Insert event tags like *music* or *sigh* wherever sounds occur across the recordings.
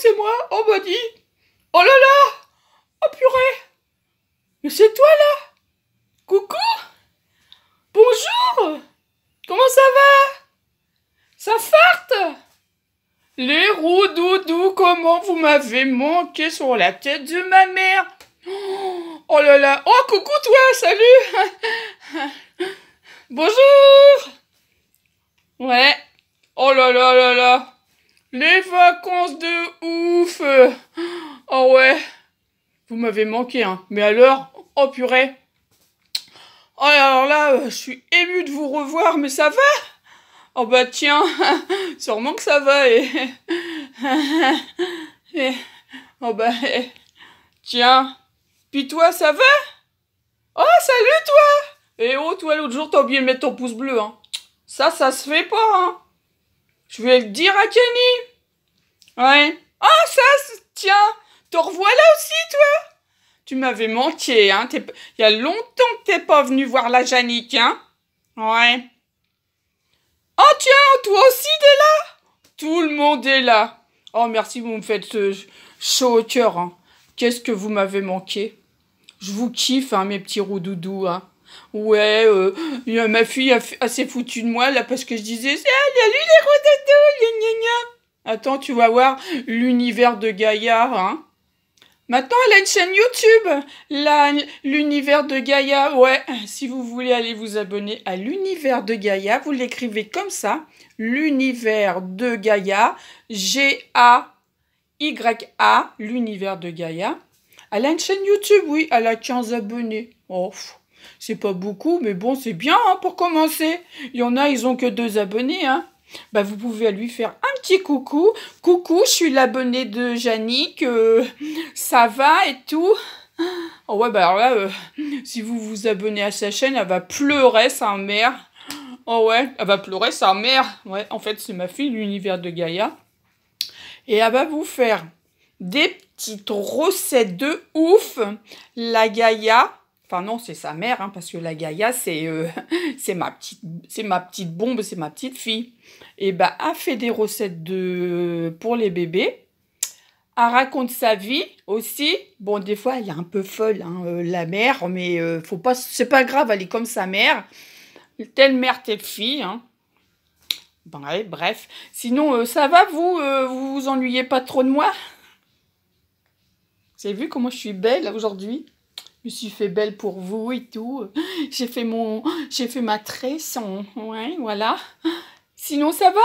c'est moi Oh body, dit, Oh là là Oh purée Mais c'est toi là Coucou Bonjour Comment ça va Ça farte Les roux doudou, comment vous m'avez manqué sur la tête de ma mère Oh là là Oh coucou toi, salut *laughs* Bonjour avait manqué, hein. Mais alors, oh purée. Oh, alors là, euh, je suis émue de vous revoir, mais ça va Oh bah tiens, *laughs* sûrement que ça va et... *laughs* et... Oh bah... Tiens. Puis toi, ça va Oh, salut toi Et eh, oh, toi, l'autre jour, t'as oublié de mettre ton pouce bleu, hein. Ça, ça se fait pas, hein. Je vais le dire à Kenny. Ouais. oh, ça, tiens, te revois là aussi, toi tu m'avais manqué, hein. Il y a longtemps que t'es pas venu voir la Janique, hein. Ouais. Oh tiens, toi aussi t'es là Tout le monde est là. Oh merci, vous me faites euh, chaud au cœur, hein. Qu'est-ce que vous m'avez manqué Je vous kiffe, hein, mes petits doudous hein. Ouais, euh, ma fille a, assez foutu foutue de moi là parce que je disais ah, il y a lui les roux doudous Attends, tu vas voir l'univers de Gaillard, hein. Maintenant, elle a une chaîne YouTube, l'univers de Gaïa. Ouais, si vous voulez aller vous abonner à l'univers de Gaïa, vous l'écrivez comme ça, l'univers de Gaïa, G-A-Y-A, l'univers de Gaïa. Elle a une chaîne YouTube, oui, elle a 15 abonnés. Oh, c'est pas beaucoup, mais bon, c'est bien hein, pour commencer. Il y en a, ils ont que deux abonnés, hein. Bah, vous pouvez lui faire un petit coucou. Coucou, je suis l'abonnée de Yannick, euh, ça va et tout. Oh ouais, bah alors là, euh, si vous vous abonnez à sa chaîne, elle va pleurer sa mère. Oh ouais, elle va pleurer sa mère. Ouais, en fait, c'est ma fille, l'univers de Gaïa. Et elle va vous faire des petites recettes de ouf. La Gaïa, Enfin non, c'est sa mère, hein, parce que la Gaïa, c'est euh, *laughs* ma, petite, ma petite bombe, c'est ma petite fille. Et eh ben, a fait des recettes de, pour les bébés. Elle raconte sa vie aussi. Bon, des fois, elle est un peu folle, hein, euh, la mère, mais euh, faut pas, c'est pas grave, elle est comme sa mère. Telle mère, telle fille. Hein. allez, bref. Sinon, ça va, vous Vous vous ennuyez pas trop de moi Vous avez vu comment je suis belle aujourd'hui je me suis fait belle pour vous et tout. J'ai fait mon, j'ai fait ma tresse ouais, voilà. Sinon, ça va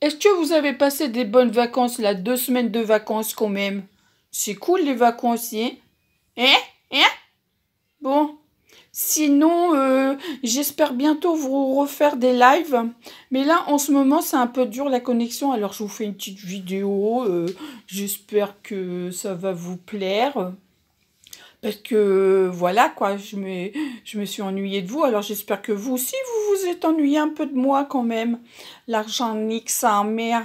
Est-ce que vous avez passé des bonnes vacances, là, deux semaines de vacances quand même C'est cool les vacanciers. Hein? hein Hein Bon. Sinon, euh, j'espère bientôt vous refaire des lives. Mais là, en ce moment, c'est un peu dur la connexion. Alors, je vous fais une petite vidéo. Euh, j'espère que ça va vous plaire. Parce que voilà, quoi, je me, je me suis ennuyée de vous. Alors j'espère que vous aussi, vous vous êtes ennuyé un peu de moi quand même. L'argent nique sa mère.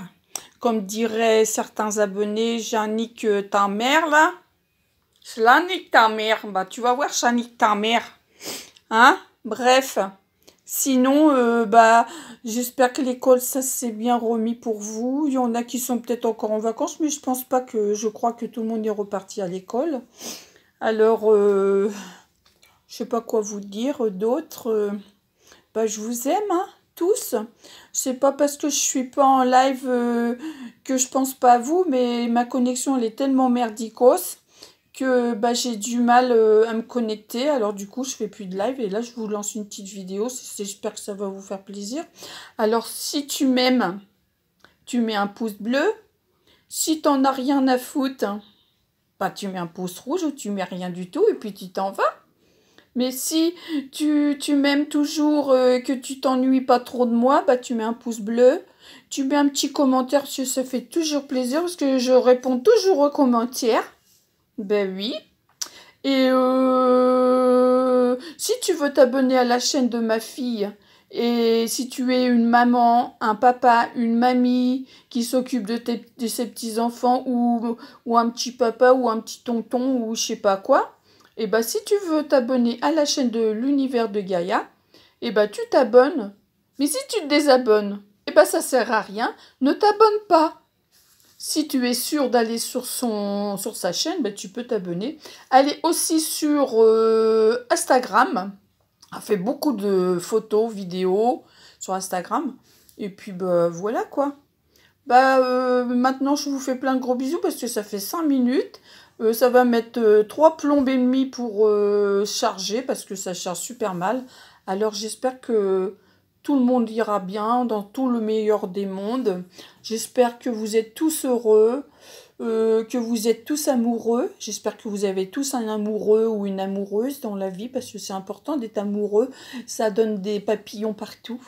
Comme diraient certains abonnés, j'annique ta mère là. Cela nique ta mère. Bah tu vas voir, ça nique ta mère. Hein Bref. Sinon, euh, bah, j'espère que l'école, ça s'est bien remis pour vous. Il y en a qui sont peut-être encore en vacances, mais je pense pas que, je crois que tout le monde est reparti à l'école. Alors, je euh, je sais pas quoi vous dire D'autres, euh, bah, je vous aime, tous. Hein, tous. C'est pas parce que je suis pas en live euh, que je pense pas à vous, mais ma connexion, elle est tellement merdicose que bah, j'ai du mal à me connecter. Alors du coup, je fais plus de live et là, je vous lance une petite vidéo. J'espère que ça va vous faire plaisir. Alors, si tu m'aimes, tu mets un pouce bleu. Si tu t'en as rien à foutre, bah, tu mets un pouce rouge ou tu mets rien du tout et puis tu t'en vas. Mais si tu, m'aimes toujours, et euh, que tu t'ennuies pas trop de moi, bah, tu mets un pouce bleu. Tu mets un petit commentaire parce que ça fait toujours plaisir parce que je réponds toujours aux commentaires. Ben oui. Et euh, si tu veux t'abonner à la chaîne de ma fille, et si tu es une maman, un papa, une mamie qui s'occupe de, ses petits-enfants ou, un petit papa ou un petit tonton ou je sais pas quoi, et eh ben, si tu veux t'abonner à la chaîne de l'univers de Gaïa, et eh bah ben, tu t'abonnes. Mais si tu te désabonnes, et eh bah ben, ça sert à rien, ne t'abonne pas. Si tu es sûr d'aller sur, sa chaîne, tu peux t'abonner. Allez aussi sur euh, Instagram a fait beaucoup de photos, vidéos sur Instagram. Et puis, bah, voilà quoi. Bah, euh, maintenant, je vous fais plein de gros bisous parce que ça fait 5 minutes. Euh, ça va mettre euh, trois 3 plombes et demi pour charger parce que ça charge super mal. Alors, j'espère que tout le monde ira bien dans tout le meilleur des mondes. J'espère que vous êtes tous heureux. Euh, que vous êtes tous amoureux. J'espère que vous avez tous un amoureux ou une amoureuse dans la vie parce que c'est important d'être amoureux. Ça donne des papillons partout.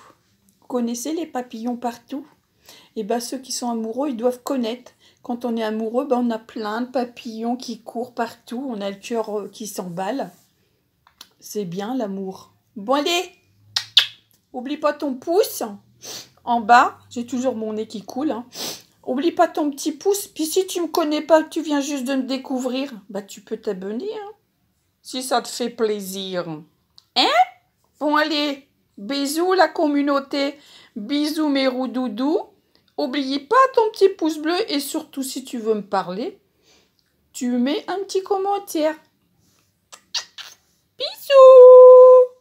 connaissez les papillons partout Et eh bien ceux qui sont amoureux, ils doivent connaître. Quand on est amoureux, ben, on a plein de papillons qui courent partout. On a le cœur euh, qui s'emballe. C'est bien l'amour. Bon allez, oublie pas ton pouce en bas. J'ai toujours mon nez qui coule. Hein. Oublie pas ton petit pouce, puis si tu me connais pas, tu viens juste de me découvrir, bah tu peux t'abonner, hein. si ça te fait plaisir. Hein Bon allez, bisous la communauté, bisous mes roudoudous. Oublie pas ton petit pouce bleu et surtout si tu veux me parler, tu mets un petit commentaire. Bisous